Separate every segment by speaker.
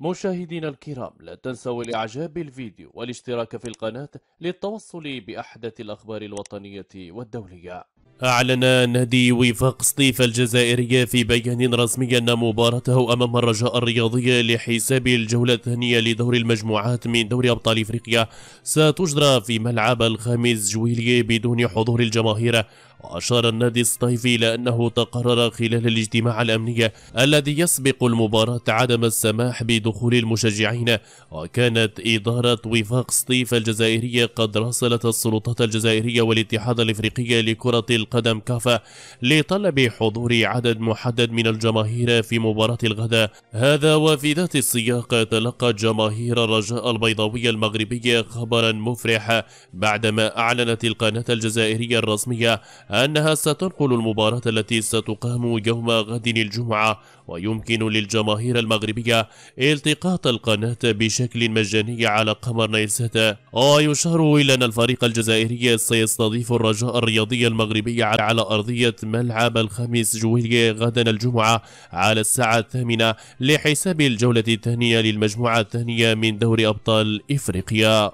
Speaker 1: مشاهدينا الكرام لا تنسوا الإعجاب بالفيديو والاشتراك في القناة للتوصل بأحدث الأخبار الوطنية والدولية أعلن نادي وفاق سطيف الجزائرية في بيان رسمي أن مباراته أمام الرجاء الرياضية لحساب الجولة الثانية لدور المجموعات من دوري أبطال إفريقيا ستجرى في ملعب الخامس جويلية بدون حضور الجماهير وأشار النادي الصيفي إلى أنه تقرر خلال الاجتماع الأمني الذي يسبق المباراة عدم السماح بدخول المشجعين وكانت إدارة وفاق سطيف الجزائرية قد راسلت السلطات الجزائرية والاتحاد الإفريقي لكرة القدم كافا لطلب حضور عدد محدد من الجماهير في مباراة الغداء هذا وفي ذات السياق تلقى جماهير الرجاء البيضاوي المغربي خبرا مفرح بعدما أعلنت القناة الجزائرية الرسمية أنها ستنقل المباراة التي ستقام يوم غد الجمعة ويمكن للجماهير المغربية التقاط القناة بشكل مجاني على قمر نيلسات ويشار إلى أن الفريق الجزائري سيستضيف الرجاء الرياضي المغربي على أرضية ملعب الخامس جويلية غدا الجمعة على الساعة الثامنة لحساب الجولة الثانية للمجموعة الثانية من دوري أبطال إفريقيا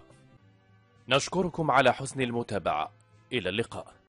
Speaker 1: نشكركم على حسن المتابعة إلى اللقاء